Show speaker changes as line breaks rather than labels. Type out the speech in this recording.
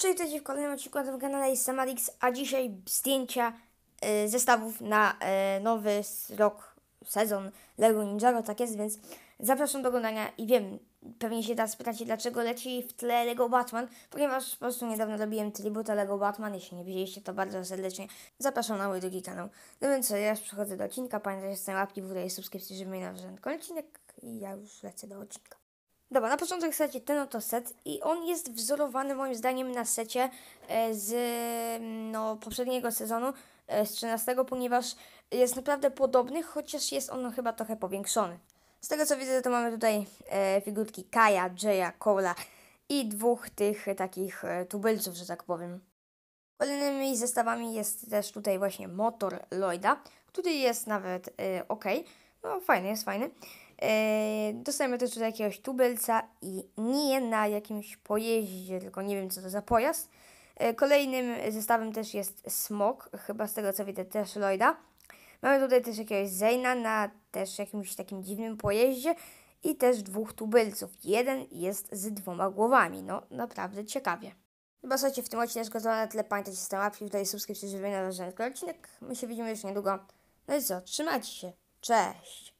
Czyli to w kolejnym odcinku na tym kanale jest samarix. a dzisiaj zdjęcia y, zestawów na y, nowy rok, sezon LEGO Ninjago, tak jest, więc zapraszam do oglądania i wiem, pewnie się teraz pytacie, dlaczego leci w tle LEGO Batman, ponieważ po prostu niedawno robiłem tributa LEGO Batman, jeśli nie widzieliście, to bardzo serdecznie zapraszam na mój drugi kanał. No więc co, ja już przechodzę do odcinka, pamiętajcie, że łapki w górę i subskrypcji, żeby mnie na żaden odcinek i ja już lecę do odcinka. Dobra, na początek chcecie ten oto set i on jest wzorowany moim zdaniem na secie e, z mm, no, poprzedniego sezonu, e, z 13, ponieważ jest naprawdę podobny, chociaż jest on chyba trochę powiększony. Z tego co widzę, to mamy tutaj e, figurki Kaja, Jaya, Cola i dwóch tych takich e, tubylców, że tak powiem. Kolejnymi zestawami jest też tutaj właśnie motor Lloyda, który jest nawet e, ok, no fajny, jest fajny. E, dostajemy też tutaj jakiegoś tubylca i nie na jakimś pojeździe, tylko nie wiem co to za pojazd. E, kolejnym zestawem też jest Smok, chyba z tego co widzę też Lloyda. Mamy tutaj też jakiegoś Zeyna na też jakimś takim dziwnym pojeździe i też dwóch tubylców. Jeden jest z dwoma głowami, no naprawdę ciekawie. Chyba słuchajcie, w tym odcineczku to na tyle. Pamiętajcie, stał łapki, tutaj subskrypcję, żeby na ważny odcinek. My się widzimy już niedługo. No i co, trzymajcie się. Cześć!